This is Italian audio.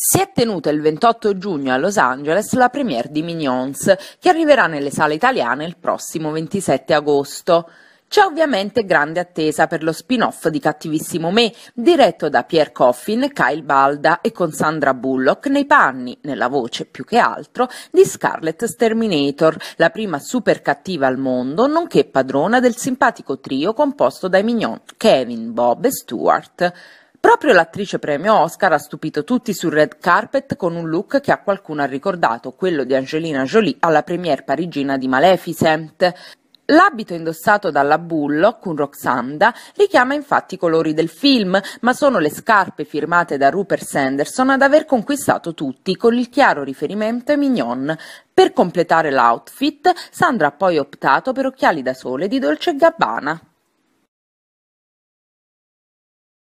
Si è tenuta il 28 giugno a Los Angeles la premiere di Minions, che arriverà nelle sale italiane il prossimo 27 agosto. C'è ovviamente grande attesa per lo spin-off di Cattivissimo Me, diretto da Pierre Coffin, Kyle Balda e con Sandra Bullock nei panni, nella voce più che altro, di Scarlett Sterminator, la prima super cattiva al mondo, nonché padrona del simpatico trio composto dai mignon Kevin, Bob e Stuart. Proprio l'attrice premio Oscar ha stupito tutti sul red carpet con un look che a qualcuno ha ricordato quello di Angelina Jolie alla premiere parigina di Maleficent. L'abito indossato dalla Bullock, un Roxanda, richiama infatti i colori del film, ma sono le scarpe firmate da Rupert Sanderson ad aver conquistato tutti, con il chiaro riferimento ai Mignon. Per completare l'outfit, Sandra ha poi optato per occhiali da sole di Dolce Gabbana.